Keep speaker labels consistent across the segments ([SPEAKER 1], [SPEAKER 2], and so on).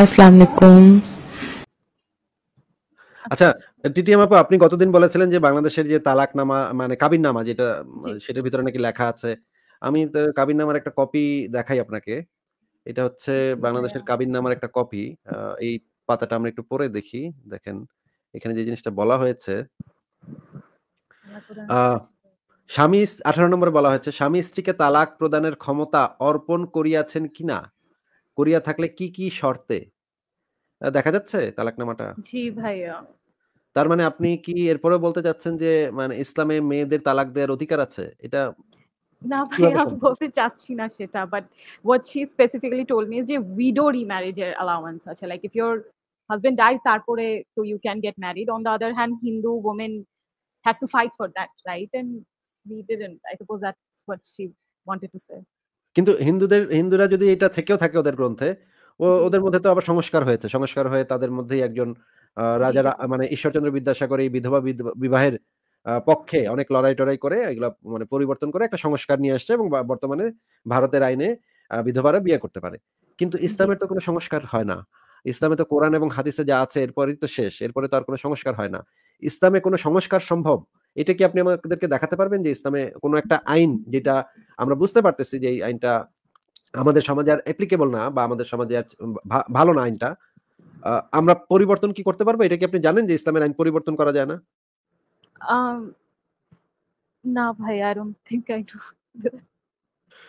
[SPEAKER 1] আসসালামু
[SPEAKER 2] আচ্ছা টিটিএম আপু আপনি গতদিন বলেছিলেন যে বাংলাদেশের যে তালাক নামা মানে কাবিন নামা যেটা সেটার ভিতরে নাকি লেখা আছে আমি কাবিন নামার একটা কপি দেখাই আপনাকে এটা হচ্ছে আচ্ছা। বাংলাদেশের কাবিন নামার একটা কপি এই পাতাটা আমরা একটু পরে দেখি দেখেন এখানে যে জিনিসটা বলা হয়েছে স্বামী আঠারো নম্বরে বলা হয়েছে স্বামী স্ত্রীকে তালাক প্রদানের ক্ষমতা অর্পণ করিয়াছেন কিনা কোরিয়া থাকলে কি কি শর্তে দেখা যাচ্ছে তালাকনামাটা
[SPEAKER 1] জি ভাইয়া
[SPEAKER 2] তার মানে আপনি কি এরপরে বলতে যাচ্ছেন যে মানে ইসলামে মেয়েদের তালাক দেওয়ার অধিকার আছে এটা
[SPEAKER 1] না ভাইয়া বলতে চাচ্ছি না সেটা but what she specifically told me যে উইডো রিম্যারেজের অ্যালাউয়েন্স আছে like if your husband dies তারপরে তো you can get married on the other hand Hindu women had to fight for that right and we didn't I suppose that's what she wanted to say.
[SPEAKER 2] কিন্তু হিন্দুদের হিন্দুরা যদি এটা থেকেও থাকে ওদের গ্রন্থে ও ওদের মধ্যে তো আবার সংস্কার হয়েছে সংস্কার হয়ে তাদের মধ্যেই একজন রাজা মানে ঈশ্বরচন্দ্র বিদ্যাসাগর এই বিধবা বিবাহের পক্ষে অনেক লড়াই টড়াই করে এগুলা মানে পরিবর্তন করে একটা সংস্কার নিয়ে আসছে এবং বর্তমানে ভারতের আইনে বিধবারা বিয়ে করতে পারে কিন্তু ইসলামের তো কোনো সংস্কার হয় না ইসলামে তো কোরআন এবং হাদিসে যা আছে এরপরেই তো শেষ এরপরে তো আর কোনো সংস্কার হয় না ইসলামে কোনো সংস্কার সম্ভব এটা কি আপনি আমাদেরকে দেখাতে পারবেন যে ইসলামে কোনো একটা আইন যেটা আমরা বুঝতে পারতেছি যে এই আইনটা আমাদের সমাজে আর অ্যাপ্লিকেবল না বা আমাদের সমাজে আর ভালো না আইনটা আমরা পরিবর্তন কি করতে পারবো এটা কি আপনি জানেন যে ইসলামের আইন পরিবর্তন করা যায় না
[SPEAKER 1] না ভাই I don't think I know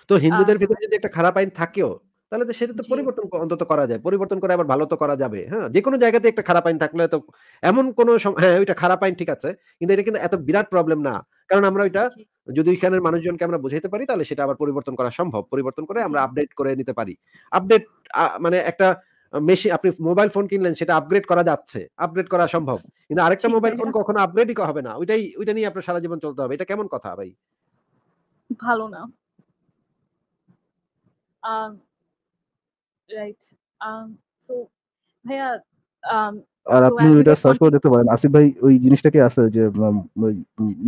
[SPEAKER 1] তো হিন্দুদের ভিতরে যদি
[SPEAKER 2] একটা খারাপ আইন থাকেও তাহলে তো সেটা তো পরিবর্তন অন্তত করা যায় পরিবর্তন করে আবার ভালো তো করা যাবে হ্যাঁ যে কোনো জায়গাতে একটা খারাপ আইন থাকলে তো এমন কোনো হ্যাঁ ওইটা খারাপ আইন ঠিক আছে কিন্তু এটা কিন্তু এত বিরাট প্রবলেম না কারণ আমরা ওইটা যদি ওইখানের মানুষজনকে আমরা বুঝাইতে পারি তাহলে সেটা আবার পরিবর্তন করা সম্ভব পরিবর্তন করে আমরা আপডেট করে নিতে পারি আপডেট মানে একটা মেশিন আপনি মোবাইল ফোন কিনলেন সেটা আপগ্রেড করা যাচ্ছে আপগ্রেড করা সম্ভব কিন্তু আরেকটা মোবাইল ফোন কখনো আপগ্রেডই হবে না ওইটাই ওইটা নিয়ে আপনার সারা জীবন চলতে হবে এটা কেমন কথা ভাই
[SPEAKER 1] ভালো না রাইট সো um, ভাইয়া um, আর আপনি ওইটা
[SPEAKER 3] সার্চ করে দেখতে পারেন আসিফ ভাই ওই কি আছে যে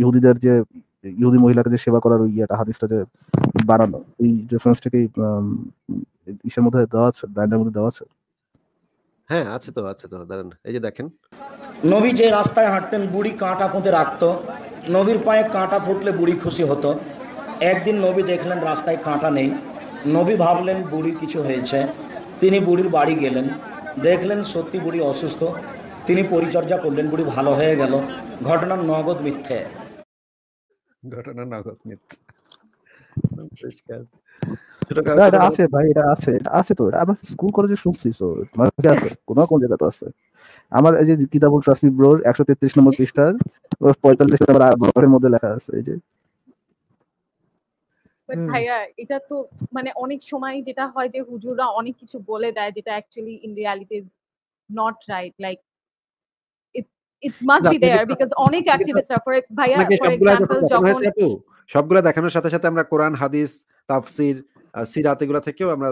[SPEAKER 3] ইহুদিদের যে ইহুদি মহিলাকে যে সেবা করার ওই একটা হাদিসটা যে বানানো ওই রেফারেন্সটাকে ইসের মধ্যে দেওয়া আছে ব্র্যান্ডের মধ্যে দেওয়া আছে
[SPEAKER 2] হ্যাঁ আছে তো আছে তো দাঁড়ান এই যে দেখেন নবী যে রাস্তায় হাঁটতেন বুড়ি কাঁটা পুঁতে রাখতো নবীর পায়ে কাঁটা ফুটলে বুড়ি খুশি হতো একদিন নবী দেখলেন রাস্তায় কাঁটা নেই নবী ভাবলেন বুড়ি কিছু হয়েছে তিনি বুড়ির বাড়ি গেলেন দেখলেন সত্যি বুড়ি অসুস্থ তিনি পরিচর্যা করলেন বুড়ি ভালো হয়ে গেল ঘটনার নগদ মিথ্যে ঘটনা নগদ মিথ্যে
[SPEAKER 1] আছে
[SPEAKER 3] ভাই এটা আছে আছে তো আবার স্কুল কলেজে শুনছি তো মানে আছে কোন কোন জায়গা তো আছে আমার এই যে কিতাবুল ট্রাসমি ব্রোর একশো তেত্রিশ নম্বর পৃষ্ঠার পঁয়তাল্লিশ নম্বর মধ্যে লেখা আছে এই যে
[SPEAKER 1] ভাইয়া এটা তো মানে অনেক সময় যেটা হয় যে হুজুররা অনেক কিছু বলে দেয় যেটা actually in reality is not right like it it must be there because অনেক অ্যাক্টিভিস্টরা ফর ভাইয়া ফর এক্সাম্পল
[SPEAKER 2] সবগুলা দেখানোর সাথে সাথে আমরা কোরআন হাদিস তাফসির সিরাত এগুলো থেকেও আমরা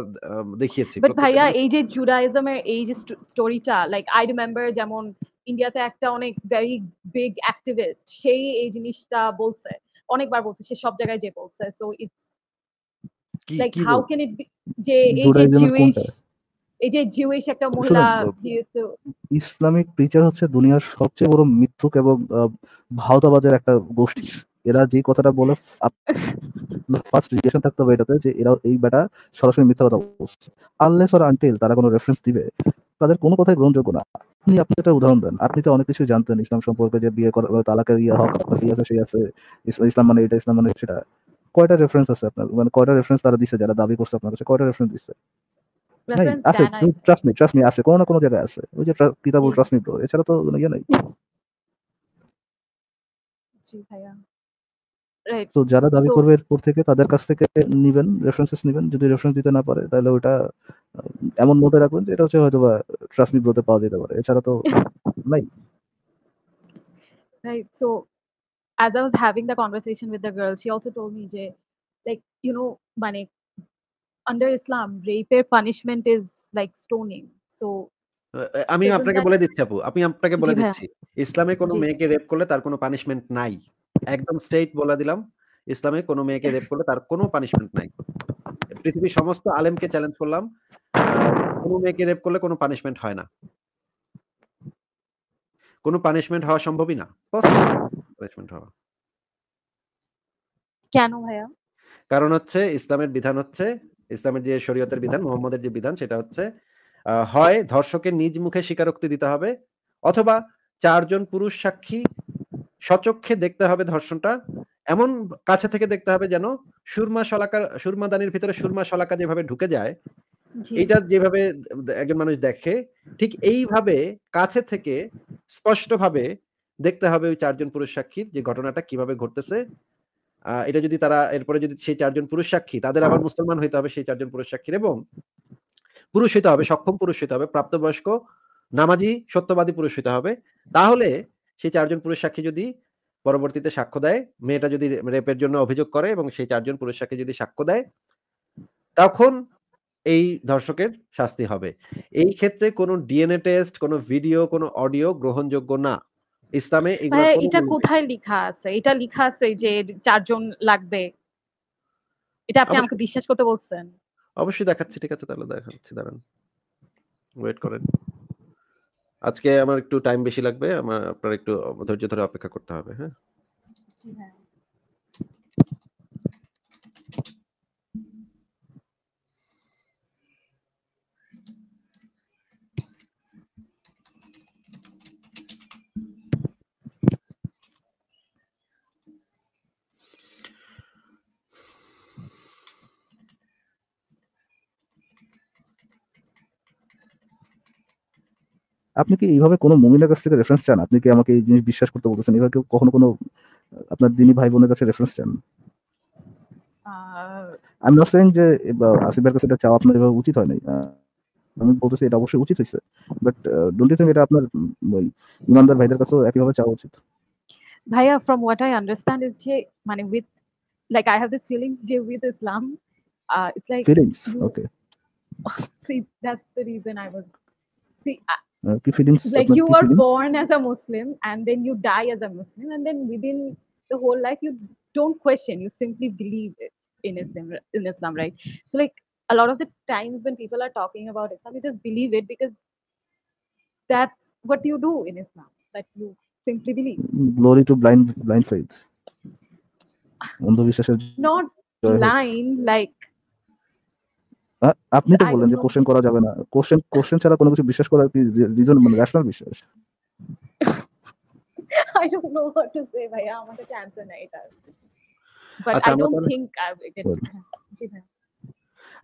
[SPEAKER 2] দেখিয়েছি বাট ভাইয়া
[SPEAKER 1] এই যে জুডাইজমের এই যে স্টোরিটা লাইক আই রিমেম্বার যেমন ইন্ডিয়াতে একটা অনেক ভেরি বিগ অ্যাক্টিভিস্ট সেই এই জিনিসটা বলছে অনেকবার বলছে সে সব জায়গায় যে বলছে so it's like how can it যে এই যে জিউইশ এই যে জিউইশ একটা মহিলা
[SPEAKER 3] ইসলামিক প্রিচার হচ্ছে দুনিয়ার সবচেয়ে বড় মিথ্যুক এবং ভাওতাবাজের একটা গোষ্ঠী এরা যে কথাটা বলে ফার্স্ট রিয়েকশন থাকতে হবে এটাতে যে এরা এই বেটা সরাসরি মিথ্যা কথা বলছে আনলেস অর আনটিল তারা কোনো রেফারেন্স দিবে তাদের কোনো কথাই গ্রহণযোগ্য না আপনি আপনি একটা উদাহরণ দেন আপনি তো অনেক কিছু জানতেন ইসলাম সম্পর্কে যে বিয়ে করা তালাকের ইয়ে হক ইয়ে আছে সেই আছে ইসলাম মানে এটা ইসলাম মানে সেটা কয়টা রেফারেন্স আছে আপনার মানে কয়টা রেফারেন্স তারা দিছে যারা দাবি করছে আপনার কাছে কয়টা রেফারেন্স দিছে আছে ট্রাস্ট মি ট্রাস্ট মি আছে কোনো না কোনো জায়গায় আছে ওই যে কিতাবুল ট্রাস্ট মি ব্রো এছাড়া তো কোনো ইয়ে নাই
[SPEAKER 1] জি ভাইয়া তো যারা দাবি করবে
[SPEAKER 3] এরপর থেকে তাদের কাছ থেকে নিবেন রেফারেন্সেস নিবেন যদি রেফারেন্স দিতে না পারে তাহলে ওটা এমন নোটে রাখবেন যে এটা হচ্ছে হয়তো বা ট্রাস্ট মি ব্রোতে পাওয়া যেতে পারে এছাড়া তো নাই
[SPEAKER 1] right so as I was having the conversation with the girl, she also told me, Jay, like, you know, Manik, under Islam, rape punishment is like stoning. So uh,
[SPEAKER 2] আমি আপনাকে বলে দিচ্ছি আপু আমি আপনাকে বলে দিচ্ছি ইসলামে কোনো মেয়েকে রেপ করলে তার কোনো পানিশমেন্ট নাই একদম স্টেট বলে দিলাম ইসলামে কোনো মেয়েকে রেপ করলে তার কোনো পানিশমেন্ট নাই পৃথিবীর সমস্ত আলেমকে চ্যালেঞ্জ করলাম কোনো মেয়েকে রেপ করলে কোনো পানিশমেন্ট হয় না কোনো পানিশমেন্ট হওয়া সম্ভবই না পসিবল রিপ্লেসমেন্ট হওয়া কেন ভাইয়া কারণ হচ্ছে ইসলামের বিধান হচ্ছে ইসলামের যে শরীয়তের বিধান মোহাম্মদের যে বিধান সেটা হচ্ছে হয় ধর্ষকের নিজ মুখে স্বীকারোক্তি দিতে হবে অথবা চারজন পুরুষ সাক্ষী সচক্ষে দেখতে হবে ধর্ষণটা এমন কাছে থেকে দেখতে হবে যেন সুরমা সলাকা সুরমা দানির ভিতরে সুরমা সলাকা যেভাবে ঢুকে যায় এটা যেভাবে একজন মানুষ দেখে ঠিক এইভাবে কাছে থেকে স্পষ্টভাবে দেখতে হবে ওই চারজন পুরুষ সাক্ষীর যে ঘটনাটা কিভাবে ঘটতেছে এটা যদি তারা এরপরে যদি সেই চারজন পুরুষ সাক্ষী তাদের আবার মুসলমান হইতে হবে সেই চারজন পুরুষ সাক্ষীর এবং পুরুষ হইতে হবে সক্ষম পুরুষ হইতে হবে প্রাপ্তবয়স্ক নামাজি সত্যবাদী পুরুষ হইতে হবে তাহলে সেই চারজন পুরুষ সাক্ষী যদি পরবর্তীতে সাক্ষ্য দেয় মেয়েটা যদি রেপের জন্য অভিযোগ করে এবং সেই চারজন পুরুষ সাক্ষী যদি সাক্ষ্য দেয় তখন এই ধর্ষকের শাস্তি হবে এই ক্ষেত্রে কোনো ডিএনএ টেস্ট কোনো ভিডিও কোনো অডিও গ্রহণযোগ্য না ইসলামে এটা কোথায়
[SPEAKER 1] লেখা আছে এটা লেখা আছে যে চারজন লাগবে এটা আপনি আমাকে বিশ্বাস করতে বলছেন
[SPEAKER 2] অবশ্যই দেখাচ্ছি ঠিক আছে তাহলে দেখাচ্ছি দাঁড়ান ওয়েট করেন আজকে আমার একটু টাইম বেশি লাগবে আমার আপনার একটু ধৈর্য ধরে অপেক্ষা করতে হবে হ্যাঁ
[SPEAKER 3] আপনি কি এইভাবে কোনো মুমিনের কাছ থেকে রেফারেন্স চান আপনি কি আমাকে এই জিনিস বিশ্বাস করতে বলতেছেন এভাবে কেউ কখনো কোনো আপনার দিনী ভাই বোনের কাছে রেফারেন্স চান আমি নট সেইং যে আসিফের কাছে এটা চাওয়া আপনার এভাবে উচিত হয় নাই আমি বলতেছি এটা অবশ্যই উচিত হয়েছে বাট ডোন্ট ইউ থিঙ্ক এটা আপনার ইমানদার ভাইদের কাছেও একইভাবে চাওয়া উচিত
[SPEAKER 1] ভাইয়া from what I understand is যে মানে with like I have this feeling যে with Islam it's like feelings okay see that's the reason I was see feelings like you are born as a muslim and then you die as a muslim and then within the whole life you don't question you simply believe it in islam in islam right so like a lot of the times when people are talking about islam you just believe it because that's what you do in islam that you simply believe
[SPEAKER 3] glory to blind blind faith not
[SPEAKER 1] blind like
[SPEAKER 3] আপনি তো বললেন যে question করা যাবে না question question ছাড়া কোনো কিছু বিশ্বাস করার কি রিজন মানে রেশনাল বিশ্বাস
[SPEAKER 1] I don't know what to say ভাই আমার কাছে অ্যানসার নাই আচ্ছা, এটা but I don't think I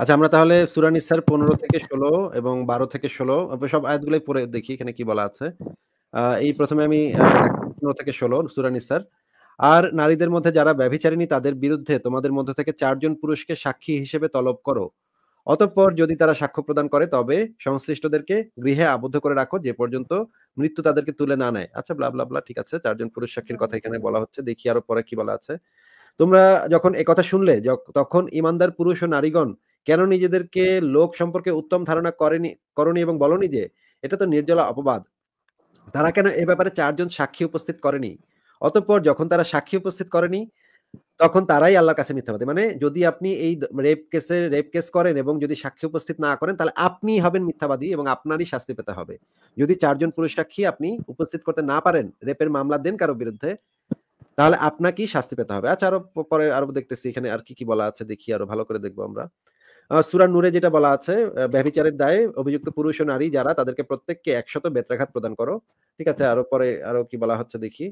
[SPEAKER 2] আচ্ছা আমরা তাহলে সূরা নিসার 15 থেকে 16 এবং 12 থেকে 16 সব আয়াতগুলোই পড়ে দেখি এখানে কি বলা আছে এই প্রথমে আমি 15 থেকে 16 সূরা নিসার আর নারীদের মধ্যে যারা ব্যভিচারিণী তাদের বিরুদ্ধে তোমাদের মধ্যে থেকে চারজন পুরুষকে সাক্ষী হিসেবে তলব করো অতঃপর যদি তারা সাক্ষ্য প্রদান করে তবে সংশ্লিষ্টদেরকে গৃহে আবদ্ধ করে রাখো যে পর্যন্ত মৃত্যু তাদেরকে তুলে না নেয় আচ্ছা ব্লা ব্লা ঠিক আছে চারজন পুরুষ সাক্ষীর কথা এখানে বলা হচ্ছে দেখি আরো পরে কি বলা আছে তোমরা যখন কথা শুনলে তখন ইমানদার পুরুষ ও নারীগণ কেন নিজেদেরকে লোক সম্পর্কে উত্তম ধারণা করেনি করনি এবং বলনি যে এটা তো নির্জলা অপবাদ তারা কেন এ ব্যাপারে চারজন সাক্ষী উপস্থিত করেনি অতঃপর যখন তারা সাক্ষী উপস্থিত করেনি তখন তারাই আল্লাহর কাছে মিথ্যাবাদী মানে যদি আপনি এই রেপ কেসের রেপ কেস করেন এবং যদি সাক্ষী উপস্থিত না করেন তাহলে আপনি হবেন মিথ্যাবাদী এবং আপনারই শাস্তি পেতে হবে যদি চারজন পুরুষ সাক্ষী আপনি উপস্থিত করতে না পারেন রেপের মামলা দেন কারো বিরুদ্ধে তাহলে আপনাকেই শাস্তি পেতে হবে আচ্ছা আরো পরে আরো দেখতেছি এখানে আর কি কি বলা আছে দেখি আরো ভালো করে দেখবো আমরা সুরা নূরে যেটা বলা আছে ব্যভিচারের দায়ে অভিযুক্ত পুরুষ ও নারী যারা তাদেরকে প্রত্যেককে একশত বেত্রাঘাত প্রদান করো ঠিক আছে আরো পরে আরো কি বলা হচ্ছে দেখি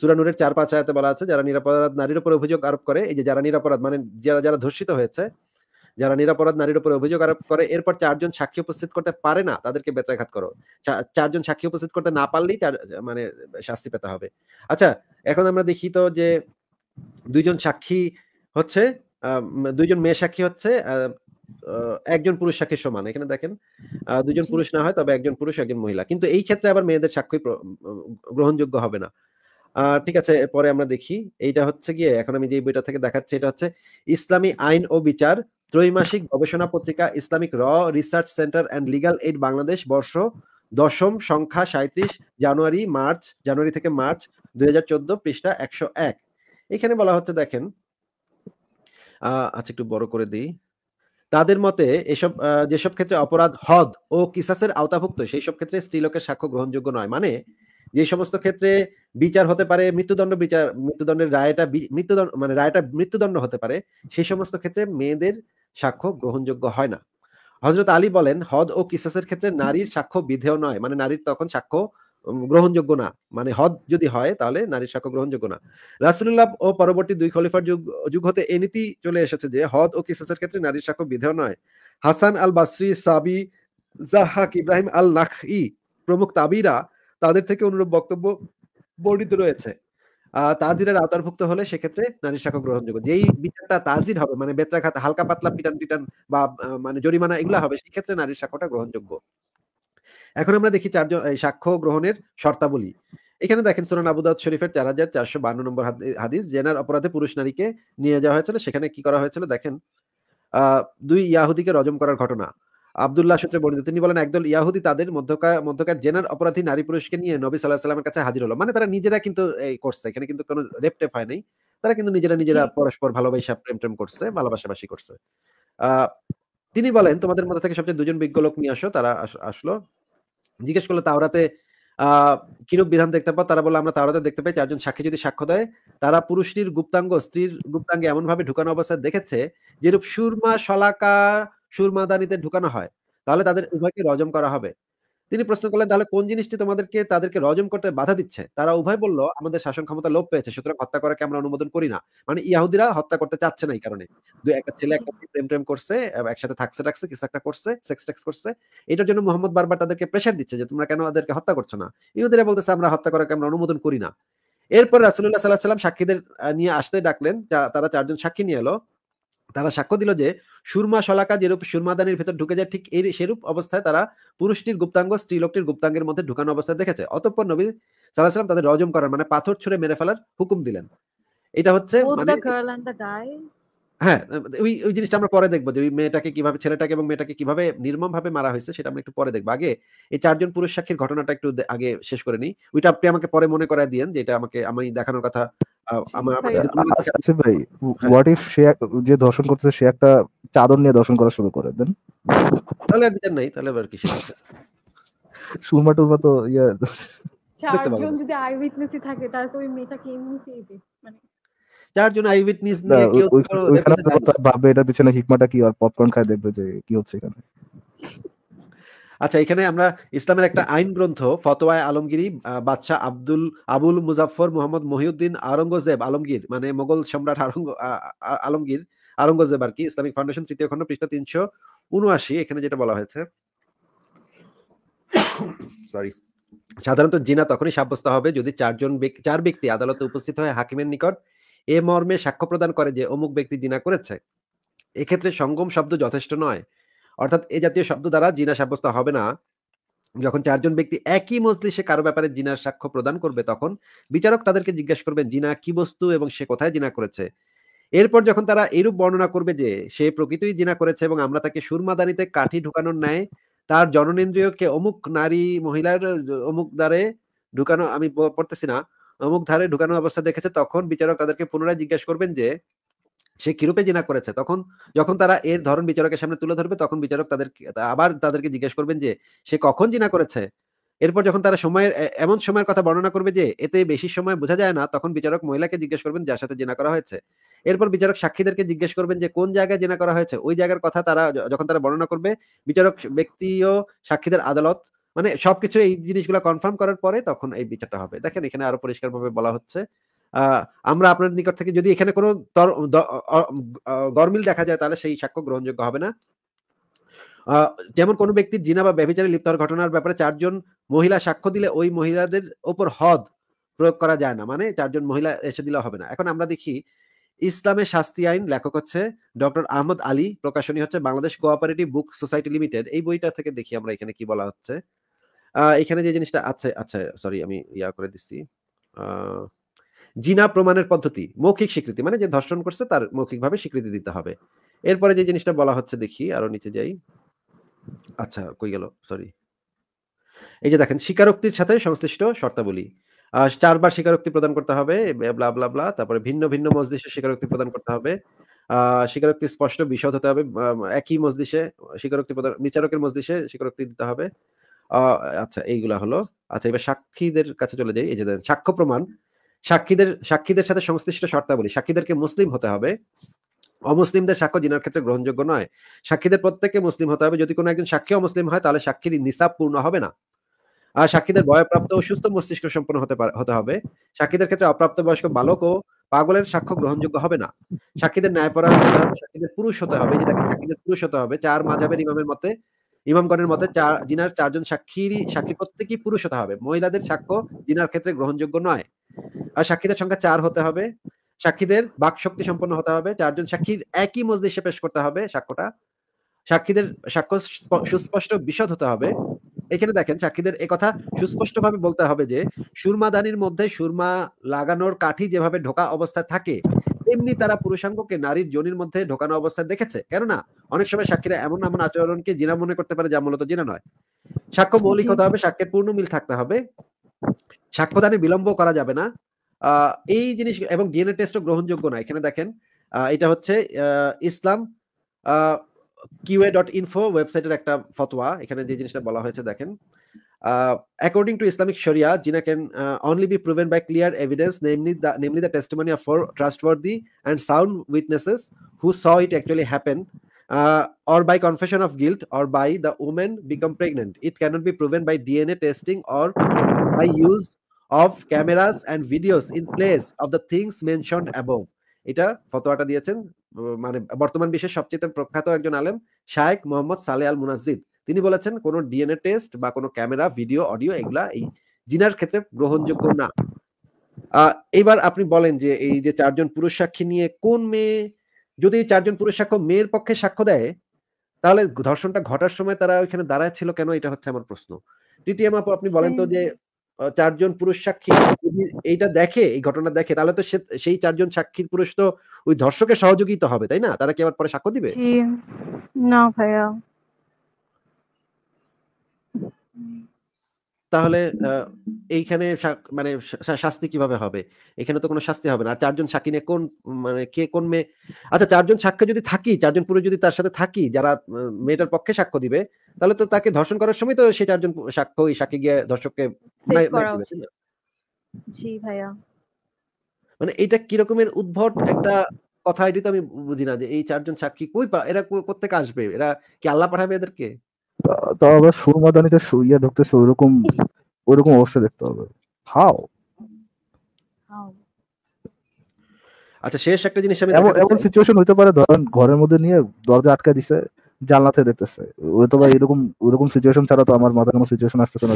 [SPEAKER 2] সুরানুরের চার পাঁচ আয়াতে বলা আছে যারা নিরাপরাধ নারীর উপর অভিযোগ আরোপ করে এই যে যারা নিরাপরাধ মানে যারা যারা ধর্ষিত হয়েছে যারা নিরাপরাধ নারীর উপর অভিযোগ আরোপ করে এরপর চারজন সাক্ষী উপস্থিত করতে পারে না তাদেরকে বেত্রাঘাত করো চারজন সাক্ষী উপস্থিত করতে না পারলেই তার মানে শাস্তি পেতে হবে আচ্ছা এখন আমরা দেখি তো যে দুইজন সাক্ষী হচ্ছে দুইজন মেয়ে সাক্ষী হচ্ছে একজন পুরুষ সাক্ষীর সমান এখানে দেখেন দুজন পুরুষ না হয় তবে একজন পুরুষ একজন মহিলা কিন্তু এই ক্ষেত্রে আবার মেয়েদের সাক্ষী গ্রহণযোগ্য হবে না আহ ঠিক আছে পরে আমরা দেখি এইটা হচ্ছে গিয়ে এখন আমি যে বইটা থেকে দেখাচ্ছি এটা হচ্ছে ইসলামী আইন ও বিচার ত্রৈমাসিক গবেষণা পত্রিকা ইসলামিক র research centre and legal aid Bangladesh বর্ষ দশম সংখ্যা সাঁত্রিশ জানুয়ারি মার্চ জানুয়ারি থেকে মার্চ দুই পৃষ্ঠা একশো এক এখানে বলা হচ্ছে দেখেন আচ্ছা একটু বড় করে দিই তাদের মতে এসব যেসব ক্ষেত্রে অপরাধ হদ ও কিসাসের আওতাভুক্ত সেই সব ক্ষেত্রে স্ত্রীলোকের সাক্ষ্য গ্রহণযোগ্য নয় মানে যে সমস্ত ক্ষেত্রে বিচার হতে পারে মৃত্যুদণ্ড বিচার মৃত্যুদণ্ডের রায়টা মৃত্যুদণ্ড মানে রায়টা মৃত্যুদণ্ড হতে পারে সেই সমস্ত ক্ষেত্রে মেয়েদের সাক্ষ্য গ্রহণযোগ্য হয় না হজরত আলী বলেন হদ ও কিসাসের ক্ষেত্রে নারীর সাক্ষ্য বিধেয় নয় মানে নারীর তখন সাক্ষ্য গ্রহণযোগ্য না মানে হদ যদি হয় তাহলে নারীর সাক্ষ্য গ্রহণযোগ্য না রাসুল্লাহ ও পরবর্তী দুই খলিফার যুগ যুগ হতে এ নীতি চলে এসেছে যে হদ ও কিসাসের ক্ষেত্রে নারীর সাক্ষ্য বিধেয় নয় হাসান আল বাসরি সাবি জাহাক ইব্রাহিম আল ই প্রমুখ তাবিরা তাদের থেকে অনুরূপ বক্তব্য বর্ণিত রয়েছে তাজিরের আওতারভুক্ত হলে সেক্ষেত্রে নারী সাক্ষ্য গ্রহণযোগ্য যেই বিচারটা তাজির হবে মানে বেত্রাঘাত হালকা পাতলা পিটান বা মানে জরিমানা এগুলা হবে গ্রহণযোগ্য এখন আমরা দেখি চারজন সাক্ষ্য গ্রহণের শর্তাবলী এখানে দেখেন সুনান আবুদাউদ শরীফের চার হাজার চারশো বান্ন নম্বর হাদিস জেনার অপরাধে পুরুষ নারীকে নিয়ে যাওয়া হয়েছিল সেখানে কি করা হয়েছিল দেখেন দুই ইয়াহুদিকে রজম করার ঘটনা আবদুল্লাহ সূত্রে বর্ণিত তিনি বলেন একদল ইয়াহুদি তাদের মধ্যকার মধ্যকার জেনার অপরাধী নারী পুরুষকে নিয়ে নবী সাল্লাহ সাল্লামের কাছে হাজির হলো মানে তারা নিজেরা কিন্তু এই করছে এখানে কিন্তু কোনো রেপ টেপ হয় নাই তারা কিন্তু নিজেরা নিজেরা পরস্পর ভালোবাসা প্রেম প্রেম করছে ভালোবাসাবাসি করছে তিনি বলেন তোমাদের মধ্যে থেকে সবচেয়ে দুজন বিজ্ঞ লোক নিয়ে আসো তারা আসলো জিজ্ঞেস করলো তাওরাতে কিরূপ বিধান দেখতে পাও তারা বলে আমরা তাওরাতে দেখতে পাই চারজন সাক্ষী যদি সাক্ষ্য দেয় তারা পুরুষটির গুপ্তাঙ্গ স্ত্রীর গুপ্তাঙ্গে এমন ভাবে ঢুকানো অবস্থায় দেখেছে যেরূপ সুরমা শলাকা সুরমাদানিতে ঢুকানো হয় তাহলে তাদের উভয়কে রজম করা হবে তিনি প্রশ্ন করলেন তাহলে কোন জিনিসটি তোমাদেরকে তাদেরকে রজম করতে বাধা দিচ্ছে তারা উভয় বলল আমাদের শাসন ক্ষমতা লোপ পেয়েছে সুতরাং হত্যা করাকে আমরা অনুমোদন করি না মানে ইয়াহুদিরা হত্যা করতে চাচ্ছে না এই কারণে দুই একটা ছেলে একটা প্রেম প্রেম করছে একসাথে থাকছে রাখছে কিছু একটা করছে সেক্স টেক্স করছে এটার জন্য মোহাম্মদ বারবার তাদেরকে প্রেশার দিচ্ছে যে তোমরা কেন ওদেরকে হত্যা করছো না ইহুদিরা বলতেছে আমরা হত্যা করাকে আমরা অনুমোদন করি না এরপর রাসুল্লাহ সাল্লাহ সাল্লাম সাক্ষীদের নিয়ে আসতে ডাকলেন তারা চারজন সাক্ষী নিয়ে এলো তারা সাক্ষ্য দিল যে সুরমা শলাকা যেরূপ সুরমাদানির ভেতর ঢুকে যায় ঠিক এই সেরূপ অবস্থায় তারা পুরুষটির গুপ্তাঙ্গ স্ত্রীলোকটির গুপ্তাঙ্গের মধ্যে ঢুকানো অবস্থায় দেখেছে অতঃপর নবী সাল্লাহ তাদের রজম করার মানে পাথর ছুড়ে মেরে ফেলার হুকুম দিলেন এটা হচ্ছে হ্যাঁ ওই ওই জিনিসটা আমরা পরে দেখবো যে ওই মেয়েটাকে কিভাবে ছেলেটাকে এবং মেয়েটাকে কিভাবে নির্মম ভাবে মারা হয়েছে সেটা আমরা একটু পরে দেখবো আগে এই চারজন পুরুষ সাক্ষীর ঘটনাটা একটু আগে শেষ করে নিই ওইটা আপনি আমাকে পরে মনে করায় দিয়েন যে এটা আমাকে আমি দেখানোর কথা আচ্ছা,
[SPEAKER 3] ভাই আচ্ছা, হোয়াট ইফ সে যে ধর্ষণ করতেছে সে একটা চাদর নিয়ে ধর্ষণ করা শুরু করে দেন
[SPEAKER 2] তাহলে আর বিচার নাই তাহলে আর কি
[SPEAKER 3] সুরমা টুরমা তো ইয়া চারজন
[SPEAKER 1] যদি আই উইটনেসই থাকে তারপর ওই মেয়েটাকে এমনিতেই মানে
[SPEAKER 2] আই উইটনেস নিয়ে
[SPEAKER 3] পিছনে হিকমাটা কি আর পপকর্ন খায় দেখবে যে কি হচ্ছে এখানে
[SPEAKER 2] আচ্ছা এখানে আমরা ইসলামের একটা আইন গ্রন্থ ফতোয়ায় বাদশাহ আব্দুল আবুল মুজাফর মোহাম্মদ মহিউদ্দিন আরঙ্গজেব আলমগীর মানে মোগল সম্রাট আরঙ্গ আলমগীর আরঙ্গজেব আর কি ইসলামিক ফাউন্ডেশন তৃতীয় খণ্ড পৃষ্ঠা তিনশো উনআশি এখানে যেটা বলা হয়েছে সরি সাধারণত জিনা তখনই সাব্যস্ত হবে যদি চারজন চার ব্যক্তি আদালতে উপস্থিত হয় হাকিমের নিকট এ মর্মে সাক্ষ্য প্রদান করে যে অমুক ব্যক্তি জিনা করেছে এক্ষেত্রে সঙ্গম শব্দ যথেষ্ট নয় অর্থাৎ এ জাতীয় শব্দ দ্বারা জিনা সাব্যস্ত হবে না যখন চারজন ব্যক্তি একই মজলিসে কারো ব্যাপারে জিনার সাক্ষ্য প্রদান করবে তখন বিচারক তাদেরকে জিজ্ঞেস করবেন জিনা কি বস্তু এবং সে কোথায় জিনা করেছে এরপর যখন তারা এরূপ বর্ণনা করবে যে সে প্রকৃতই জিনা করেছে এবং আমরা তাকে সুরমাদানিতে কাঠি ঢুকানোর ন্যায় তার জননেন্দ্রিয়কে অমুক নারী মহিলার অমুক দ্বারে ঢুকানো আমি পড়তেছি না অমুক ধারে ঢুকানো অবস্থা দেখেছে তখন বিচারক তাদেরকে পুনরায় জিজ্ঞেস করবেন যে সে কিরূপে জিনা করেছে তখন যখন তারা এর ধরন বিচারকের সামনে তুলে ধরবে তখন বিচারক তাদের আবার তাদেরকে জিজ্ঞেস করবেন যে সে কখন জিনা করেছে এরপর যখন তারা সময়ের এমন সময়ের কথা বর্ণনা করবে যে এতে বেশি সময় বোঝা যায় না তখন বিচারক মহিলাকে জিজ্ঞেস করবেন যার সাথে জেনা করা হয়েছে এরপর বিচারক সাক্ষীদেরকে জিজ্ঞেস করবেন যে কোন জায়গায় জেনা করা হয়েছে ওই জায়গার কথা তারা যখন তারা বর্ণনা করবে বিচারক ব্যক্তি ও সাক্ষীদের আদালত মানে সবকিছু এই জিনিসগুলো কনফার্ম করার পরে তখন এই বিচারটা হবে দেখেন এখানে আরো পরিষ্কার ভাবে বলা হচ্ছে আমরা আপনার নিকট থেকে যদি এখানে কোনো গরমিল দেখা যায় তাহলে সেই সাক্ষ্য গ্রহণযোগ্য হবে না যেমন কোনো ব্যক্তির জিনা বা ব্যবচারে লিপ্ত হওয়ার ঘটনার ব্যাপারে চারজন মহিলা সাক্ষ্য দিলে ওই মহিলাদের ওপর হদ প্রয়োগ করা যায় না মানে চারজন মহিলা এসে দিলে হবে না এখন আমরা দেখি ইসলামের শাস্তি আইন লেখক হচ্ছে ডক্টর আহমদ আলী প্রকাশনী হচ্ছে Bangladesh cooperative book society limited এই বইটা থেকে দেখি আমরা এখানে কি বলা হচ্ছে এখানে যে জিনিসটা আছে আচ্ছা সরি আমি ইয়া করে দিচ্ছি জিনা প্রমাণের পদ্ধতি মৌখিক স্বীকৃতি মানে যে ধর্ষণ করছে তার মৌখিকভাবে স্বীকৃতি দিতে হবে এরপরে যে জিনিসটা বলা হচ্ছে দেখি আরো নিচে যাই আচ্ছা কই গেল সরি এই যে দেখেন স্বীকারোক্তির সাথে সংশ্লিষ্ট শর্তাবলী চারবার স্বীকারোক্তি প্রদান করতে হবে ব্লা ব্লা ব্লা তারপরে ভিন্ন ভিন্ন মসজিষে স্বীকারোক্তি প্রদান করতে হবে স্বীকারোক্তি স্পষ্ট বিশদ হতে হবে একই মসজিষে স্বীকারোক্তি প্রদান বিচারকের মসজিষে স্বীকারোক্তি দিতে হবে আচ্ছা এইগুলা হলো আচ্ছা এবার সাক্ষীদের কাছে চলে যাই এই যে সাক্ষ্য প্রমাণ সাক্ষীদের সাক্ষীদের সাথে সংশ্লিষ্ট শর্তাবলী সাক্ষীদেরকে মুসলিম হতে হবে অমুসলিমদের সাক্ষ্য জিনার ক্ষেত্রে গ্রহণযোগ্য নয় সাক্ষীদের প্রত্যেকে মুসলিম হতে হবে যদি কোনো একজন সাক্ষী অমুসলিম হয় তাহলে সাক্ষীর নিসাব পূর্ণ হবে না আর সাক্ষীদের বয়প্রাপ্ত ও সুস্থ মস্তিষ্ক সম্পন্ন হতে হতে হবে সাক্ষীদের ক্ষেত্রে অপ্রাপ্ত বয়স্ক বালক ও পাগলের সাক্ষ্য গ্রহণযোগ্য হবে না সাক্ষীদের ন্যায়পরায়ণ সাক্ষীদের পুরুষ হতে হবে যে দেখেন সাক্ষীদের পুরুষ হতে হবে চার মাঝাবের ইমামের মতে ইমামগণের মতে চার জিনার চারজন সাক্ষীরই সাক্ষী প্রত্যেকই পুরুষ হতে হবে মহিলাদের সাক্ষ্য জিনার ক্ষেত্রে গ্রহণযোগ্য নয় আর সাক্ষীদের সংখ্যা চার হতে হবে সাক্ষীদের বাকশক্তি সম্পন্ন হতে হবে চারজন সাক্ষীর একই মজলিসে পেশ করতে হবে সাক্ষ্যটা সাক্ষীদের সাক্ষ্য সুস্পষ্ট বিশদ হতে হবে এখানে দেখেন সাক্ষীদের একথা সুস্পষ্ট ভাবে বলতে হবে যে সুরমাদানির মধ্যে সুরমা লাগানোর কাঠি যেভাবে ঢোকা অবস্থায় থাকে তেমনি তারা পুরুষাঙ্গকে নারীর জনির মধ্যে ঢোকানো অবস্থায় দেখেছে কেননা অনেক সময় সাক্ষীরা এমন এমন আচরণকে জিনা মনে করতে পারে যা মূলত জিনা নয় সাক্ষ্য মৌলিক হতে হবে সাক্ষ্যের পূর্ণ মিল থাকতে হবে সাক্ষ্যদানে বিলম্ব করা যাবে না এই জিনিস এবং ডিএনএ টেস্টও গ্রহণযোগ্য না এখানে দেখেন এটা হচ্ছে ইসলাম কিউএ ডট ইনফো ওয়েবসাইটের একটা ফতোয়া এখানে যে জিনিসটা বলা হয়েছে দেখেন আহ Uh, according to Islamic Sharia, zina can uh, only be proven by clear evidence, namely the, namely the testimony of four trustworthy and sound witnesses who saw it actually happen, uh, or by confession of guilt, or by the woman become pregnant. It cannot be proven by DNA testing or by use of cameras and videos in place of the things mentioned above. এটা ফতোয়াটা দিয়েছেন মানে বর্তমান বিশ্বের সবচেয়ে প্রখ্যাত একজন আলেম শায়েক মোহাম্মদ সালে আল মুনাজিদ তিনি বলেছেন কোনো ডিএনএ টেস্ট বা কোনো ক্যামেরা ভিডিও অডিও এগুলা এই জিনার ক্ষেত্রে গ্রহণযোগ্য না এইবার আপনি বলেন যে এই যে চারজন পুরুষ সাক্ষী নিয়ে কোন মেয়ে যদি চারজন পুরুষ সাক্ষ্য মেয়ের পক্ষে সাক্ষ্য দেয় তাহলে ধর্ষণটা ঘটার সময় তারা ওইখানে দাঁড়ায় ছিল কেন এটা হচ্ছে আমার প্রশ্ন টিটিএম আপু আপনি বলেন তো যে চারজন পুরুষ সাক্ষী যদি এইটা দেখে এই ঘটনা দেখে তাহলে তো সেই চারজন সাক্ষী পুরুষ তো ওই ধর্ষকের সহযোগিতা হবে তাই না তারা কি আবার পরে সাক্ষ্য দিবে না ভাইয়া তাহলে এইখানে মানে শাস্তি কিভাবে হবে এখানে তো কোনো শাস্তি হবে না আর চারজন সাক্ষী নিয়ে কোন মানে কে কোন মেয়ে আচ্ছা চারজন সাক্ষী যদি থাকি চারজন পুরো যদি তার সাথে থাকি যারা মেয়েটার পক্ষে সাক্ষ্য দিবে তাহলে তো তাকে ধর্ষণ করার সময় তো সেই চারজন সাক্ষ্য ওই সাক্ষী গিয়ে ধর্ষককে জি ভাইয়া মানে এটা কি রকমের উদ্ভট একটা কথা এটি তো আমি বুঝি না যে এই চারজন সাক্ষী কই এরা কোথেকে আসবে এরা কি আল্লাহ পাঠাবে এদেরকে
[SPEAKER 3] আবার ঢুকতেছে ওরকম ওরকম অবস্থা দেখতে হবে হাও
[SPEAKER 2] আচ্ছা শেষ একটা জিনিস আমি এমন
[SPEAKER 3] সিচুয়েশন পারে ধরেন ঘরের মধ্যে নিয়ে দরজা আটকে দিছে জানলাতে দেখতেছে হ্যাঁ। এরকম ওরকম সিচুয়েশন ছাড়া তো আমার মাথায় কোনো সিচুয়েশন আসতেছে না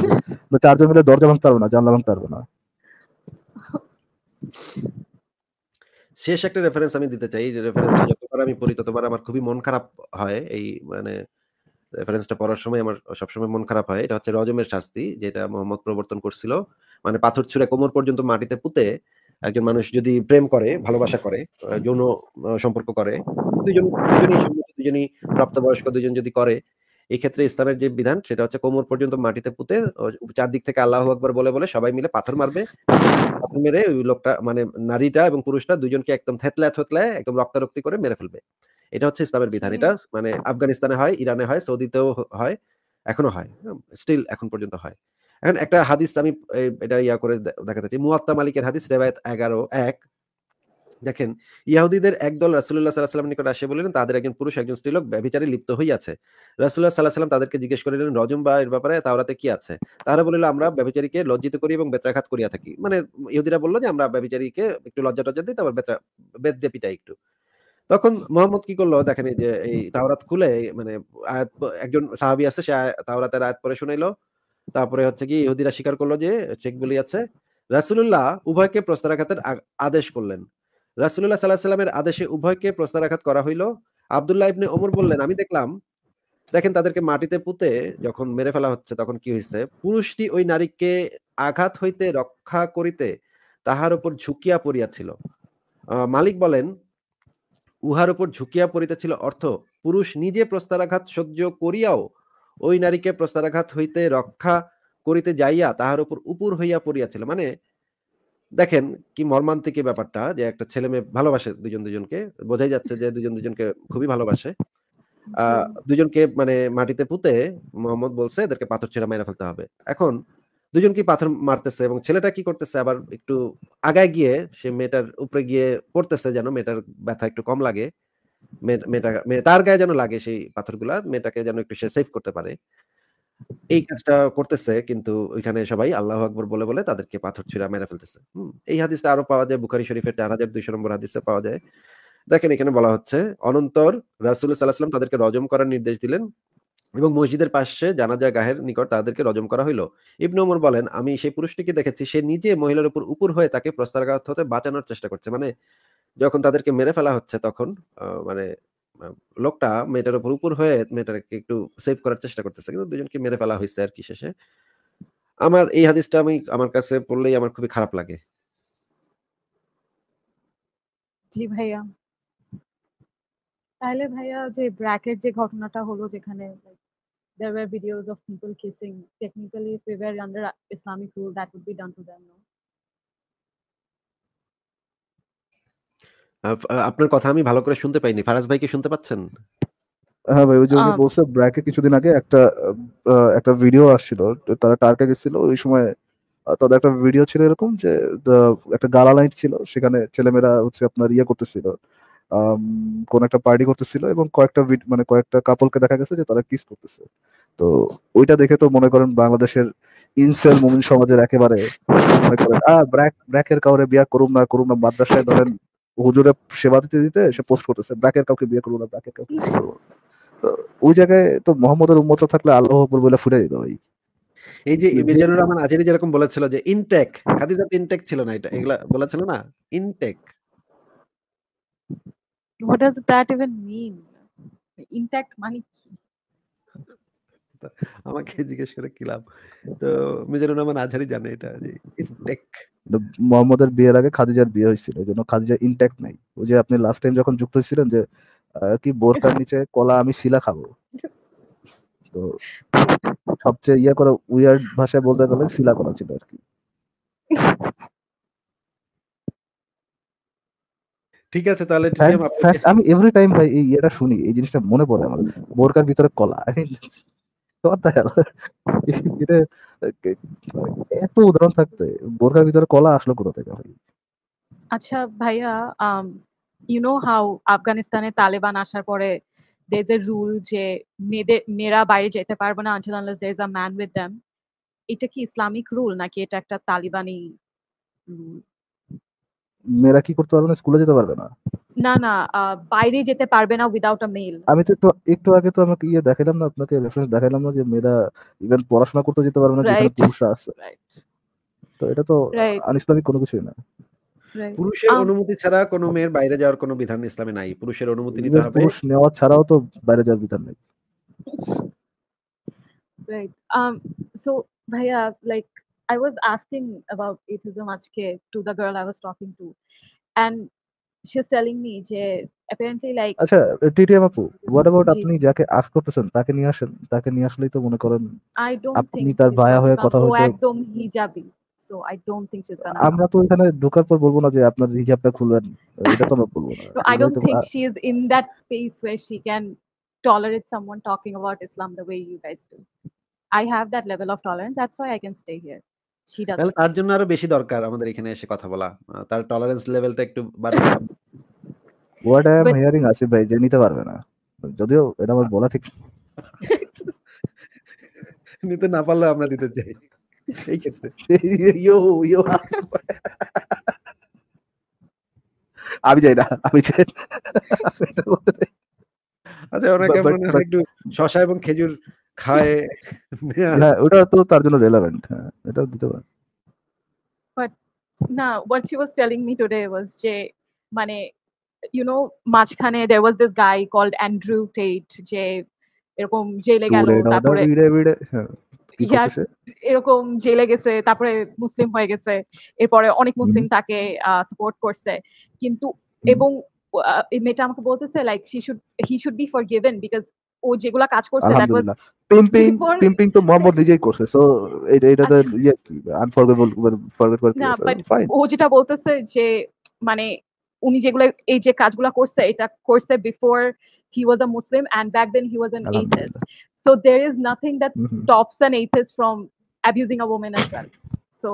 [SPEAKER 3] চারজন মিলে দরজা ভাঙতে পারবে না জানলা ভাঙতে পারবে না
[SPEAKER 2] শেষ একটা রেফারেন্স আমি দিতে চাই রেফারেন্স যতবার আমি পড়ি ততবার আমার খুবই মন খারাপ হয় এই মানে রেফারেন্সটা পড়ার সময় আমার সবসময় মন খারাপ হয় এটা হচ্ছে রজমের শাস্তি যেটা মোহাম্মদ প্রবর্তন করছিল মানে পাথর ছুঁড়ে কোমর পর্যন্ত মাটিতে পুঁতে একজন মানুষ যদি প্রেম করে ভালোবাসা করে যৌন সম্পর্ক করে দুজন দুজনই দুজনই প্রাপ্তবয়স্ক দুজন যদি করে এই ক্ষেত্রে ইসলামের যে বিধান সেটা হচ্ছে কোমর পর্যন্ত মাটিতে পুঁতে চারদিক থেকে আল্লাহ আকবর বলে বলে সবাই মিলে পাথর মারবে পাথর মেরে ওই লোকটা মানে নারীটা এবং পুরুষটা দুজনকে একদম থেতলায় থেতলায় একদম রক্তারক্তি করে মেরে ফেলবে এটা হচ্ছে ইসলামের বিধান এটা মানে আফগানিস্তানে হয় ইরানে হয় সৌদিতেও হয় এখনো হয় স্টিল এখন পর্যন্ত হয় এখন একটা হাদিস আমি এটা ইয়া করে দেখাতে চাই মুয়াত্তা মালিকের হাদিস রেবায়ত এগারো এক দেখেন ইয়াহুদিদের একদল রাসুল্লাহ সাল্লাহ সাল্লাম নিকট আসে বললেন তাদের একজন পুরুষ একজন স্ত্রীলোক ব্যবচারে লিপ্ত হইয়াছে রাসুল্লাহ সাল্লাহ সাল্লাম তাদেরকে জিজ্ঞেস করিলেন রজম বা এর ব্যাপারে তাওরাতে কি আছে তারা বলিল আমরা ব্যবচারীকে লজ্জিত করি এবং বেতরাঘাত করিয়া থাকি মানে ইহুদিরা বললো যে আমরা ব্যবচারীকে একটু লজ্জা টজ্জা দিই তারপর বেতরা বেদ দেপিটাই একটু তখন মোহাম্মদ কি করলো দেখেন যে এই তাওরাত খুলে মানে আয়াত একজন সাহাবি আছে সে তাওরাতের আয়াত পরে শুনাইলো তারপরে হচ্ছে কি ইহুদিরা স্বীকার করলো যে চেক বলি আছে রাসুল্লাহ উভয়কে প্রস্তারাঘাতের আদেশ করলেন রাসুল্লাহ সাল্লাহ সাল্লামের আদেশে উভয়কে প্রস্তারাঘাত করা হইল আবদুল্লাহ ইবনে ওমর বললেন আমি দেখলাম দেখেন তাদেরকে মাটিতে পুঁতে যখন মেরে ফেলা হচ্ছে তখন কি হয়েছে পুরুষটি ওই নারীকে আঘাত হইতে রক্ষা করিতে তাহার উপর ঝুঁকিয়া পড়িয়াছিল মালিক বলেন উহার উপর ঝুঁকিয়া পড়িতেছিল অর্থ পুরুষ নিজে প্রস্তারাঘাত সহ্য করিয়াও ওই নারীকে প্রস্তারাঘাত হইতে রক্ষা করিতে যাইয়া তাহার উপর উপর হইয়া পড়িয়াছিল মানে দেখেন কি মর্মান্তিক ব্যাপারটা যে একটা ছেলে মেয়ে ভালোবাসে দুজন দুজনকে বোঝাই যাচ্ছে যে দুজন দুজনকে খুবই ভালোবাসে দুজনকে মানে মাটিতে পুঁতে মোহাম্মদ বলছে এদেরকে পাথর ছেড়া মেরে ফেলতে হবে এখন দুজন কি পাথর মারতেছে এবং ছেলেটা কি করতেছে আবার একটু আগায় গিয়ে সে মেয়েটার উপরে গিয়ে পড়তেছে যেন মেয়েটার ব্যথা একটু কম লাগে মেয়েটা তার গায়ে যেন লাগে সেই পাথরগুলা মেয়েটাকে যেন একটু সে সেভ করতে পারে এই কাজটা করতেছে কিন্তু ওইখানে সবাই আল্লাহ আকবর বলে, বলে তাদেরকে পাথর ছুঁড়া মেরে ফেলতেছে। এই হাদিসটা আরো পাওয়া যায় বুখারি শরীফের চার হাজার দুইশো নম্বর হাদিসে পাওয়া যায়। দেখেন এখানে বলা হচ্ছে, অনন্তর রাসুল সাল্লাহাম তাদেরকে রজম করার নির্দেশ দিলেন এবং মসজিদের পাশে জানাজা গাহের নিকট তাদেরকে রজম করা হইল। ইবনে উমর বলেন, আমি সেই পুরুষটিকে দেখেছি সে নিজে মহিলার উপর উপর হয়ে তাকে প্রস্তারঘাত হতে বাঁচানোর চেষ্টা করছে। মানে যখন তাদেরকে মেরে ফেলা হচ্ছে তখন মানে লোকটা মেয়েটার উপর উপর হয়ে মেয়েটাকে একটু সেভ করার চেষ্টা করতেছে কিন্তু দুজনকে মেরে ফেলা হয়েছে আর কি শেষে আমার এই হাদিসটা আমি আমার কাছে পড়লেই আমার খুবই খারাপ লাগে
[SPEAKER 1] জি ভাইয়া তাহলে ভাইয়া যে ব্র্যাকেট যে ঘটনাটা হলো যেখানে there were videos of people kissing technically if we were under islamic rule that would be done to them
[SPEAKER 2] আপনার কথা আমি ভালো করে শুনতে পাইনি ফারাজ ভাইকে শুনতে পাচ্ছেন
[SPEAKER 3] হ্যাঁ ভাই ওই যে উনি বলছে ব্র্যাকে কিছুদিন আগে একটা একটা ভিডিও আসছিল তারা টার্কে গেছিল ওই সময় তাদের একটা ভিডিও ছিল এরকম যে একটা গালা লাইট ছিল সেখানে ছেলেমেয়েরা হচ্ছে আপনার ইয়ে করতেছিল কোন একটা পার্টি করতেছিল এবং কয়েকটা মানে কয়েকটা কাপলকে দেখা গেছে যে তারা কিস করতেছে তো ওইটা দেখে তো মনে করেন বাংলাদেশের ইনসেল মুমিন সমাজের একেবারে মনে করেন আহ ব্র্যাক ব্র্যাকের কাউরে বিয়া করুম না করুম না মাদ্রাসায় ধরেন হুজুরে সেবা দিতে দিতে সে পোস্ট করতেছে ব্র্যাকের কাউকে বিয়ে করবো না ব্র্যাকের কাউকে বিয়ে করবো ওই জায়গায় তো মোহাম্মদের উন্মত থাকলে আল্লাহ বলে ফুটে দিত ভাই
[SPEAKER 2] এই যে মিজানুর রহমান আজেরি যেরকম বলেছিল যে ইনটেক হাদিসের ইনটেক ছিল না এটা এগুলা বলেছিল না intake
[SPEAKER 1] what does that even mean intake মানে কি
[SPEAKER 2] আমাকে জিজ্ঞেস করে কি লাভ তো মিজানুর রহমান আজহারি জানে এটা যে ইনটেক
[SPEAKER 3] মোহাম্মদের বিয়ের আগে খাদিজার বিয়ে হয়েছিল এই জন্য খাদিজা ইনটেক নাই ওই যে আপনি লাস্ট টাইম যখন যুক্ত হয়েছিলেন যে কি বোরকার নিচে কলা আমি শিলা খাবো তো সবচেয়ে ইয়ে করে উইয়ার্ড ভাষায় বলতে গেলে শিলা করা ছিল আর কি
[SPEAKER 2] ঠিক আছে তাহলে আমি
[SPEAKER 3] এভরি টাইম ভাই এই ইয়েটা শুনি এই জিনিসটা মনে পড়ে আমার বোরকার ভিতরে কলা what the hell এত উদাহরণ থাকতে বোরকার ভিতরে কলা আসলো কোথা থেকে
[SPEAKER 1] আচ্ছা ভাইয়া ইউ নো হাউ আফগানিস্তানে তালেবান আসার পরে there is a যে মেয়েদের মেয়েরা বাইরে যেতে পারবে না until unless there is a man with এটা কি ইসলামিক রুল নাকি এটা একটা তালিবানি রুল
[SPEAKER 3] মেয়েরা কি করতে পারবে না স্কুলে যেতে পারবে না
[SPEAKER 1] না না বাইরে যেতে পারবে না উইদাউট আ মেইল
[SPEAKER 3] আমি তো একটু আগে তো আমাকে ইয়ে দেখাইলাম না আপনাকে রেফারেন্স দেখাইলাম না যে মেয়েরা ইভেন পড়াশোনা করতে যেতে পারবে না যেখানে পুরুষরা আছে তো এটা তো আনিসলামিক কোনো কিছুই না
[SPEAKER 1] পুরুষের
[SPEAKER 2] অনুমতি ছাড়া কোনো মেয়ের বাইরে যাওয়ার কোনো বিধান ইসলামে নাই পুরুষের অনুমতি নিতে হবে পুরুষ
[SPEAKER 3] নেওয়া ছাড়াও তো বাইরে যাওয়ার বিধান নেই
[SPEAKER 1] রাইট আম সো ভাইয়া like I was asking about atheism আজকে to the girl I was talking to and she's telling me যে apparently like আচ্ছা
[SPEAKER 3] টিটিএম আপু what about আপনি যাকে আস করতেছেন তাকে নিয়ে আসেন তাকে নিয়ে আসলেই
[SPEAKER 1] I don't think তার ভায়া হয়ে কথা হইতে একদম so I don't think she's gonna
[SPEAKER 3] আমরা তো এখানে ঢোকার পর I don't think she
[SPEAKER 1] is in that space where she can tolerate someone talking about Islam the way you guys do I have that level of tolerance that's why I can stay here Siraj তাহলে
[SPEAKER 2] তার জন্য আরো বেশি দরকার আমাদের এখানে এসে কথা বলা তার টলারেন্স লেভেলটা একটু বাড়িয়ে
[SPEAKER 3] what I am hearing Asif ভাই যে নিতে পারবে না যদিও এটা আমার বলা ঠিক
[SPEAKER 2] নিতে না পারলে আমরা দিতে চাই
[SPEAKER 3] এই ক্ষেত্রে ইয়ো ইয়ো আমি যাই না আমি আচ্ছা ওনাকে মনে একটু
[SPEAKER 2] শশা এবং খেজুর খায়
[SPEAKER 3] হ্যাঁ ওটা তো তার জন্য রেলেভেন্ট হ্যাঁ এটাও দিতে পারে
[SPEAKER 1] বাট না what she was telling me today was যে মানে ইউ নো মাঝখানে there was this guy called Andrew Tate যে এরকম জেলে গেল তারপরে হ্যাঁ, এরকম জেলে গেছে তারপরে মুসলিম হয়ে গেছে এরপরে অনেক মুসলিম তাকে সাপোর্ট করছে কিন্তু এবং মেয়েটা আমাকে বলতেছে like she should he should be forgiven because ও যেগুলা কাজ করছে দ্যাট ওয়াজ পিম্পিং
[SPEAKER 3] পিম্পিং তো মোহাম্মদ নিজেই করছে সো এটা এটা তো আনফরগেটেবল ফরগেট করে ও
[SPEAKER 1] যেটা বলতেছে যে মানে উনি যেগুলো এই যে কাজগুলো করছে এটা করছে before he was a Muslim and back then he was an atheist. So there is nothing that stops an atheist from abusing a woman as well. So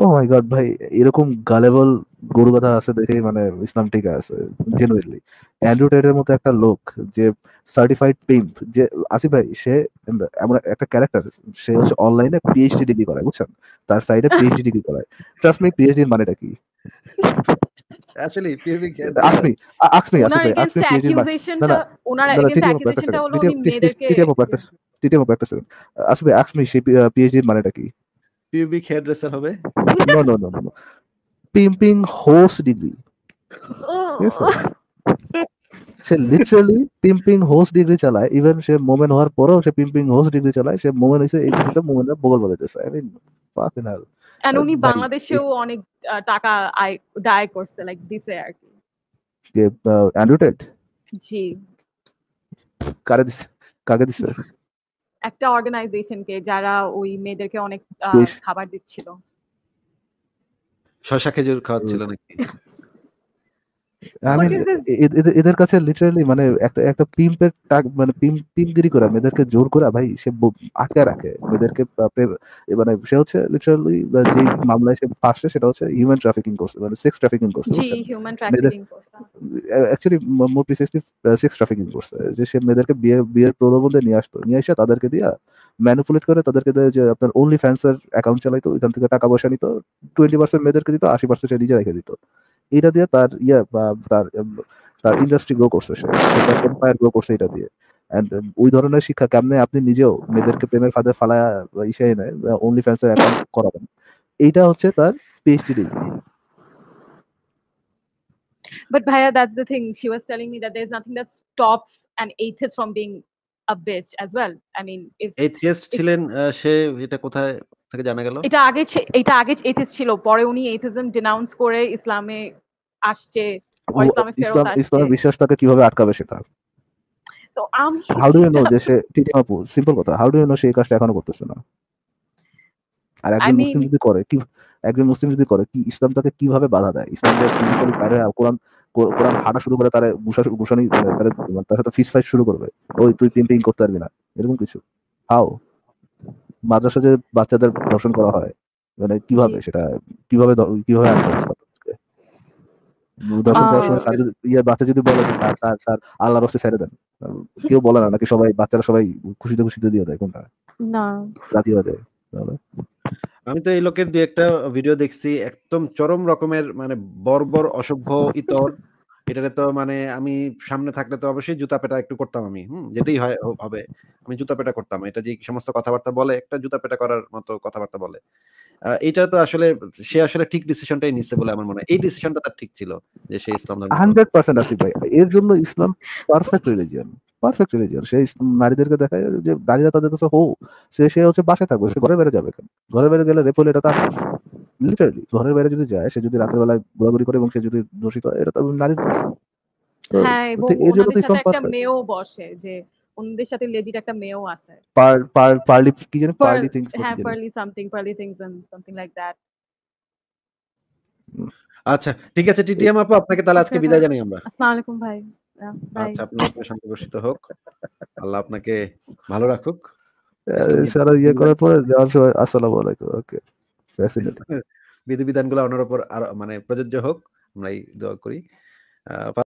[SPEAKER 3] oh my god ভাই এরকম গালেবল গরু কথা আছে দেখে মানে ইসলাম ঠিক আছে জেনুইনলি অ্যান্ড্রু এর মতো একটা লোক যে সার্টিফাইড পিম্প যে আসিফ ভাই সে এমন একটা ক্যারেক্টার সে হচ্ছে অনলাইনে পিএইচডি ডিগ্রি করায় বুঝছেন তার সাইডে পিএইচডি ডিগ্রি করায় ট্রাস্ট মি পিএইচডি মানেটা কি আসলে পিএইচডি আসমি আসমি আসলে আসলে পিএইচডি না না আসমি সে পিএইচডি মানেটা কি
[SPEAKER 2] পিউবিক হেয়ার হবে
[SPEAKER 3] no no no pimping hoes degree সে লিটারালি পিম্পিং হোস ডিগ্রি চালায় ইভেন সে মোমেন হওয়ার পরেও সে পিম্পিং হোস ডিগ্রি চালায় সে মোমেন হইছে এই কিছুতে মোমেনের বগল বাজাইতেছে I mean fucking hell
[SPEAKER 1] and উনি বাংলাদেশেও অনেক টাকা আয় দায় করছে লাইক দিছে আর কি অ্যান্ড্রু টেট জি
[SPEAKER 3] কারে দিছে কাকে দিছে
[SPEAKER 1] একটা অর্গানাইজেশনকে যারা ওই মেয়েদেরকে অনেক খাবার দিচ্ছিল
[SPEAKER 3] শশা খেজুর
[SPEAKER 2] খাওয়াচ্ছিল নাকি
[SPEAKER 3] আমি এদের কাছে লিটারালি মানে একটা একটা পিম্পের টাক মানে পিম পিমগিরি করে আমি এদেরকে জোর করে ভাই সে আটকে রাখে এদেরকে মানে সে হচ্ছে লিটারালি যে মামলায় সে ফাঁসে সেটা হচ্ছে হিউম্যান ট্রাফিকিং করছে মানে সেক্স ট্রাফিকিং করছে actually more precisely sex trafficking করছে যে সে মেয়েদেরকে বিয়ে বিয়ের প্রলোভনে নিয়ে আসতো নিয়ে এসে তাদেরকে দিয়ে ম্যানিপুলেট করে তাদেরকে যে আপনার অনলি ফ্যান্সার অ্যাকাউন্ট চালাইতো এখান থেকে টাকা পয়সা নিত টোয়েন্টি পার্সেন্ট মেয়েদেরকে দিত আশি পার্সেন্ট নিজে রেখে দিত এটা দিয়ে তার ইয়া তার তার ইন্ডাস্ট্রি গ্রো করছে সে তার এম্পায়ার গ্রো করছে এটা দিয়ে অ্যান্ড ওই ধরনের শিক্ষা কেমনে আপনি নিজেও মেয়েদেরকে প্রেমের ফাঁদে ইসে এনে অনলি ফ্যান্সের অ্যাকাউন্ট করাবেন এইটা হচ্ছে তার PhD degree
[SPEAKER 1] But Bhaiya, that's the thing. She was telling me that there's nothing that stops an atheist from being a bitch as well. I mean, if atheist ছিলেন
[SPEAKER 2] সে এটা কোথায় থেকে জানা গেল
[SPEAKER 1] এটা আগে এটা আগে ছিল পরে উনি এথিজম ডিনাউন্স করে ইসলামে আসছে ইসলাম ইসলামের
[SPEAKER 3] বিশ্বাসটাকে কিভাবে আটকাবে সেটা
[SPEAKER 1] তো হাউ
[SPEAKER 3] ডু ইউ নো যে সে সিম্পল কথা হাউ ডু ইউ নো সে কাজটা এখনো করতেছে না আর একজন মুসলিম যদি করে কি একজন মুসলিম যদি করে কি ইসলাম তাকে কিভাবে বাধা দেয় ইসলাম ফিজিক্যালি কোরআন কোরআন শুরু করে তার গুসা গুসানি মানে তার সাথে ফিস ফাইট শুরু করবে ওই তুই পেন্টিং করতে পারবি না এরকম কিছু হাউ মাদ্রাসা যে বাচ্চাদের ধর্ষণ করা হয় মানে কিভাবে সেটা কিভাবে কিভাবে ধর্ষণ করার ইয়ে বাচ্চা যদি বলে স্যার স্যার স্যার আল্লাহর হস্তে ছেড়ে দেন কেউ বলে না নাকি সবাই বাচ্চারা সবাই খুশিতে খুশিতে দিয়ে দেয় কোনটা না রাজি হয়ে যায়
[SPEAKER 2] আমি তো এই লোকের দুই একটা ভিডিও দেখছি একদম চরম রকমের মানে বর্বর অসভ্য ইতর এটারে তো মানে আমি সামনে থাকলে তো অবশ্যই জুতা পেটা একটু করতাম আমি হম যেটাই হয় হবে আমি জুতা পেটা করতাম এটা যে সমস্ত কথাবার্তা বলে একটা জুতা পেটা করার মতো কথাবার্তা বলে এটা তো আসলে সে আসলে ঠিক ডিসিশনটাই নিচ্ছে বলে আমার মনে হয় এই ডিসিশনটা তার ঠিক ছিল যে সে ইসলাম
[SPEAKER 3] আসিফ ভাই এর জন্য Islam perfect religion perfect religion সে নারীদেরকে দেখায় যে নারীরা তাদের কাছে হো সে সে হচ্ছে বাসায় থাকবে সে ঘরে বেড়ে যাবে কেন ঘরে বেড়ে গেলে রেপোলে এটা তার লিটারালি ঘরের বাইরে যদি যায় সে যদি রাতের বেলা ঘোরাঘুরি করে এবং সে যদি দোষিত হয় এটা তো নারীর হ্যাঁ এই জন্য তো ইসলাম পাস
[SPEAKER 1] মেয়েও বসে যে ওনাদের সাথে লেজিট একটা মেয়েও আছে
[SPEAKER 3] পার পার পার্লি কি জানি পার্লি থিংস হ্যাঁ pearly
[SPEAKER 1] something pearly things and something like that
[SPEAKER 2] আচ্ছা ঠিক আছে টিটিএম আপু আপনাকে তাহলে আজকে বিদায় জানাই আমরা
[SPEAKER 1] আসসালামু আলাইকুম ভাই আচ্ছা
[SPEAKER 2] আপনি আপনার সঙ্গে বসিত হোক আল্লাহ আপনাকে ভালো রাখুক সারা ইয়ে করার
[SPEAKER 3] পরে যাওয়ার সময় আসসালামু আলাইকুম ওকে
[SPEAKER 2] বিধিবিধানগুলো অন্যের উপর আর মানে প্রযোজ্য হোক আমরা এই দোয়া করি আহ